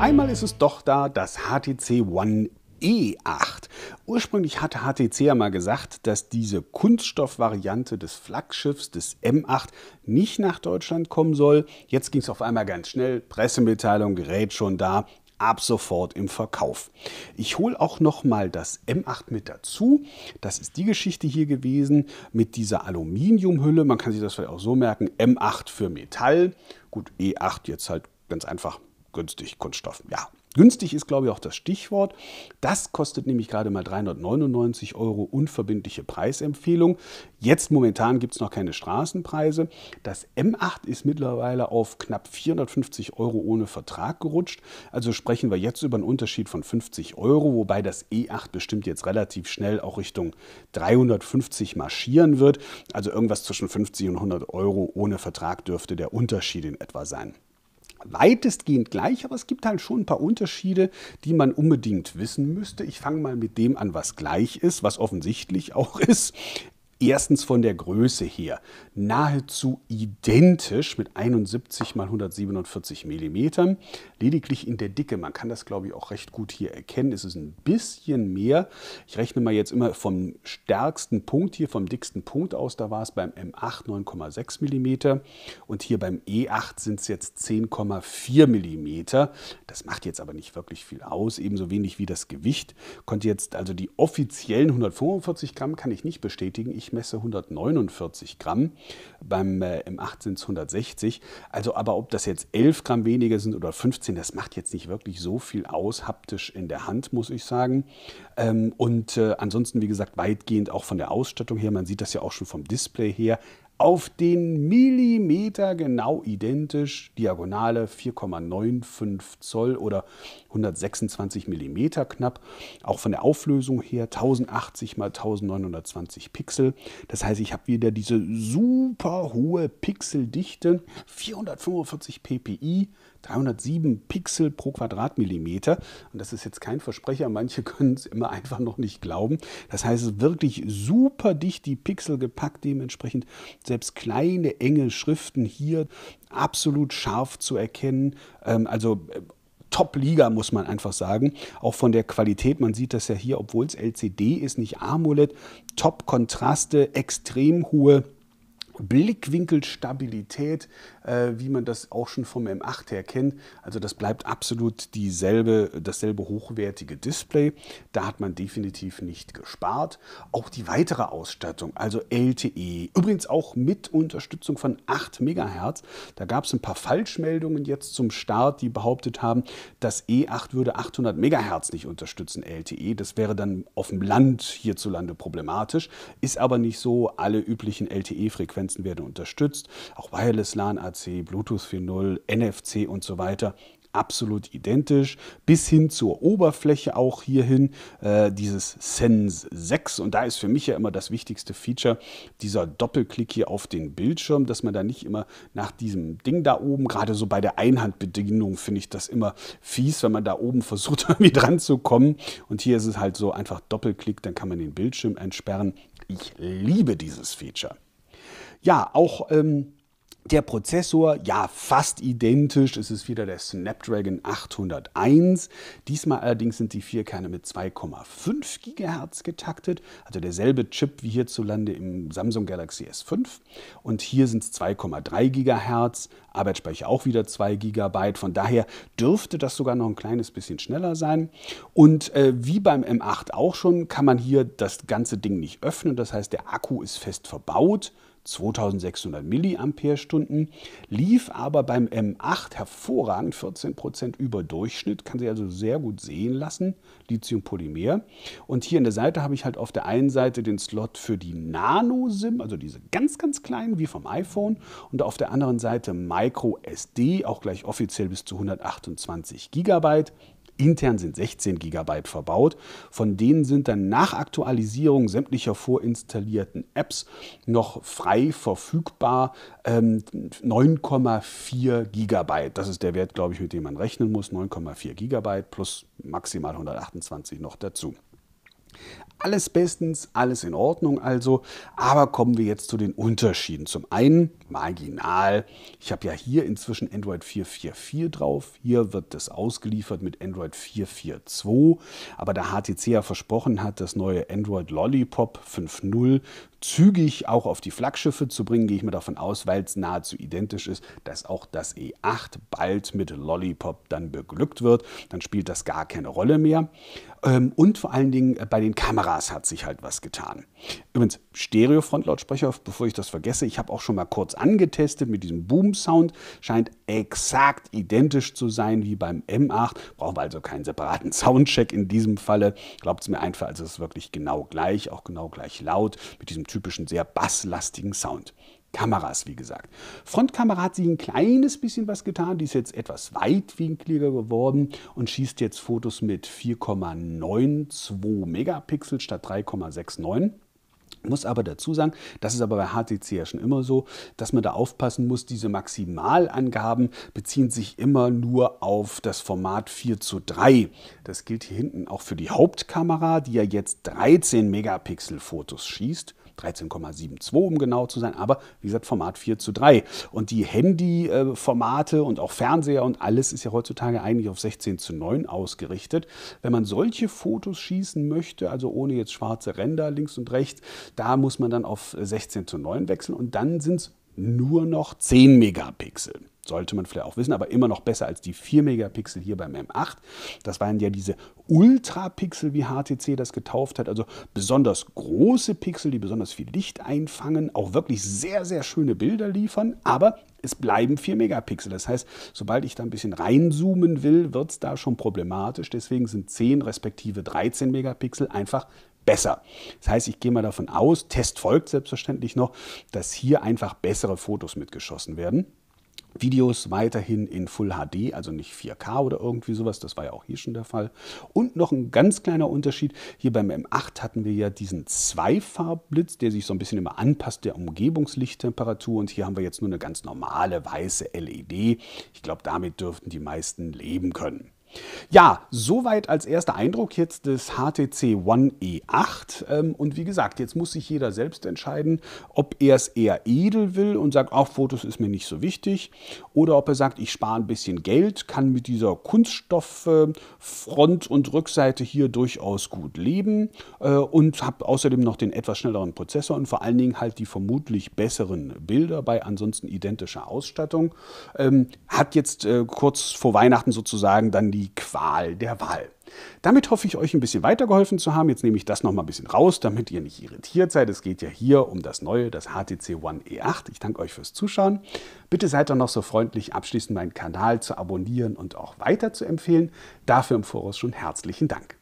Einmal ist es doch da, das HTC One E8. Ursprünglich hatte HTC ja mal gesagt, dass diese Kunststoffvariante des Flaggschiffs des M8 nicht nach Deutschland kommen soll. Jetzt ging es auf einmal ganz schnell. Pressemitteilung, Gerät schon da. Ab sofort im Verkauf. Ich hole auch noch mal das M8 mit dazu. Das ist die Geschichte hier gewesen mit dieser Aluminiumhülle. Man kann sich das vielleicht auch so merken: M8 für Metall, gut E8 jetzt halt ganz einfach günstig Kunststoff. Ja, günstig ist, glaube ich, auch das Stichwort. Das kostet nämlich gerade mal 399 Euro unverbindliche Preisempfehlung. Jetzt momentan gibt es noch keine Straßenpreise. Das M8 ist mittlerweile auf knapp 450 Euro ohne Vertrag gerutscht. Also sprechen wir jetzt über einen Unterschied von 50 Euro, wobei das E8 bestimmt jetzt relativ schnell auch Richtung 350 marschieren wird. Also irgendwas zwischen 50 und 100 Euro ohne Vertrag dürfte der Unterschied in etwa sein weitestgehend gleich, aber es gibt halt schon ein paar Unterschiede, die man unbedingt wissen müsste. Ich fange mal mit dem an, was gleich ist, was offensichtlich auch ist. Erstens von der Größe her nahezu identisch mit 71 x 147 mm, lediglich in der Dicke. Man kann das, glaube ich, auch recht gut hier erkennen. Es ist ein bisschen mehr. Ich rechne mal jetzt immer vom stärksten Punkt hier, vom dicksten Punkt aus. Da war es beim M8 9,6 mm und hier beim E8 sind es jetzt 10,4 mm. Das macht jetzt aber nicht wirklich viel aus, ebenso wenig wie das Gewicht. Konnte jetzt also die offiziellen 145 Gramm kann ich nicht bestätigen. Ich Durchmesser 149 Gramm, beim äh, M8 sind es 160. Also aber ob das jetzt 11 Gramm weniger sind oder 15, das macht jetzt nicht wirklich so viel aus, haptisch in der Hand, muss ich sagen. Ähm, und äh, ansonsten, wie gesagt, weitgehend auch von der Ausstattung her, man sieht das ja auch schon vom Display her, auf den Millimeter genau identisch, Diagonale 4,95 Zoll oder 126 Millimeter knapp. Auch von der Auflösung her 1080 x 1920 Pixel. Das heißt, ich habe wieder diese super hohe Pixeldichte, 445 ppi 307 Pixel pro Quadratmillimeter. Und das ist jetzt kein Versprecher, manche können es immer einfach noch nicht glauben. Das heißt, wirklich super dicht die Pixel gepackt, dementsprechend selbst kleine, enge Schriften hier absolut scharf zu erkennen. Ähm, also äh, Top-Liga, muss man einfach sagen. Auch von der Qualität, man sieht das ja hier, obwohl es LCD ist, nicht AMOLED. Top-Kontraste, extrem hohe Blickwinkelstabilität, äh, wie man das auch schon vom M8 her kennt. Also das bleibt absolut dieselbe, dasselbe hochwertige Display. Da hat man definitiv nicht gespart. Auch die weitere Ausstattung, also LTE, übrigens auch mit Unterstützung von 8 MHz. Da gab es ein paar Falschmeldungen jetzt zum Start, die behauptet haben, das E8 würde 800 MHz nicht unterstützen, LTE. Das wäre dann auf dem Land hierzulande problematisch. Ist aber nicht so. Alle üblichen LTE-Frequenzen werden unterstützt. Auch Wireless LAN, AC usb Bluetooth 4.0, NFC und so weiter absolut identisch, bis hin zur Oberfläche auch hierhin, äh, dieses Sense 6. Und da ist für mich ja immer das wichtigste Feature dieser Doppelklick hier auf den Bildschirm, dass man da nicht immer nach diesem Ding da oben, gerade so bei der Einhandbedingung, finde ich das immer fies, wenn man da oben versucht, irgendwie dran zu kommen. Und hier ist es halt so einfach Doppelklick, dann kann man den Bildschirm entsperren. Ich liebe dieses Feature. Ja, auch ähm, der Prozessor, ja, fast identisch. Es ist wieder der Snapdragon 801. Diesmal allerdings sind die vier Kerne mit 2,5 GHz getaktet. Also derselbe Chip wie hierzulande im Samsung Galaxy S5. Und hier sind es 2,3 GHz. Arbeitsspeicher auch wieder 2 GB. Von daher dürfte das sogar noch ein kleines bisschen schneller sein. Und äh, wie beim M8 auch schon, kann man hier das ganze Ding nicht öffnen. Das heißt, der Akku ist fest verbaut. 2600 Milliampere-Stunden, lief aber beim M8 hervorragend, 14% über Durchschnitt, kann sich also sehr gut sehen lassen, Lithium-Polymer. Und hier an der Seite habe ich halt auf der einen Seite den Slot für die Nano-SIM, also diese ganz, ganz kleinen, wie vom iPhone, und auf der anderen Seite Micro SD, auch gleich offiziell bis zu 128 GB. Intern sind 16 GB verbaut. Von denen sind dann nach Aktualisierung sämtlicher vorinstallierten Apps noch frei verfügbar 9,4 ähm, GB. Das ist der Wert, glaube ich, mit dem man rechnen muss. 9,4 GB plus maximal 128 noch dazu. Alles bestens, alles in Ordnung also. Aber kommen wir jetzt zu den Unterschieden. Zum einen marginal. Ich habe ja hier inzwischen Android 4.4.4 drauf. Hier wird das ausgeliefert mit Android 4.4.2. Aber da HTC ja versprochen hat, das neue Android Lollipop 5.0 zügig auch auf die Flaggschiffe zu bringen, gehe ich mir davon aus, weil es nahezu identisch ist, dass auch das E8 bald mit Lollipop dann beglückt wird. Dann spielt das gar keine Rolle mehr. Ähm, und vor allen Dingen äh, bei den Kameras Kameras hat sich halt was getan. Übrigens, Stereo-Frontlautsprecher, bevor ich das vergesse, ich habe auch schon mal kurz angetestet mit diesem Boom-Sound. Scheint exakt identisch zu sein wie beim M8. Brauchen wir also keinen separaten Soundcheck in diesem Falle. Glaubt es mir einfach, also es ist wirklich genau gleich, auch genau gleich laut, mit diesem typischen sehr basslastigen Sound. Kameras, wie gesagt. Frontkamera hat sich ein kleines bisschen was getan, die ist jetzt etwas weitwinkliger geworden und schießt jetzt Fotos mit 4,92 Megapixel statt 3,69. Muss aber dazu sagen, das ist aber bei HTC ja schon immer so, dass man da aufpassen muss, diese Maximalangaben beziehen sich immer nur auf das Format 4 zu 3. Das gilt hier hinten auch für die Hauptkamera, die ja jetzt 13 Megapixel Fotos schießt. 13,72 um genau zu sein, aber wie gesagt, Format 4 zu 3. Und die Handy-Formate und auch Fernseher und alles ist ja heutzutage eigentlich auf 16 zu 9 ausgerichtet. Wenn man solche Fotos schießen möchte, also ohne jetzt schwarze Ränder links und rechts, da muss man dann auf 16 zu 9 wechseln und dann sind es nur noch 10 Megapixel sollte man vielleicht auch wissen, aber immer noch besser als die 4 Megapixel hier beim M8. Das waren ja diese Ultrapixel, wie HTC das getauft hat, also besonders große Pixel, die besonders viel Licht einfangen, auch wirklich sehr, sehr schöne Bilder liefern, aber es bleiben 4 Megapixel. Das heißt, sobald ich da ein bisschen reinzoomen will, wird es da schon problematisch. Deswegen sind 10 respektive 13 Megapixel einfach besser. Das heißt, ich gehe mal davon aus, Test folgt selbstverständlich noch, dass hier einfach bessere Fotos mitgeschossen werden. Videos weiterhin in Full HD, also nicht 4K oder irgendwie sowas, das war ja auch hier schon der Fall. Und noch ein ganz kleiner Unterschied, hier beim M8 hatten wir ja diesen Zweifarbblitz, der sich so ein bisschen immer anpasst der Umgebungslichttemperatur und hier haben wir jetzt nur eine ganz normale weiße LED. Ich glaube, damit dürften die meisten leben können. Ja, soweit als erster Eindruck jetzt des HTC One E8. Ähm, und wie gesagt, jetzt muss sich jeder selbst entscheiden, ob er es eher edel will und sagt, auch Fotos ist mir nicht so wichtig. Oder ob er sagt, ich spare ein bisschen Geld, kann mit dieser Kunststofffront und Rückseite hier durchaus gut leben äh, und habe außerdem noch den etwas schnelleren Prozessor und vor allen Dingen halt die vermutlich besseren Bilder bei ansonsten identischer Ausstattung. Ähm, hat jetzt äh, kurz vor Weihnachten sozusagen dann die die Qual der Wahl. Damit hoffe ich, euch ein bisschen weitergeholfen zu haben. Jetzt nehme ich das noch mal ein bisschen raus, damit ihr nicht irritiert seid. Es geht ja hier um das neue, das HTC One E8. Ich danke euch fürs Zuschauen. Bitte seid doch noch so freundlich, abschließend meinen Kanal zu abonnieren und auch weiter zu empfehlen. Dafür im Voraus schon herzlichen Dank.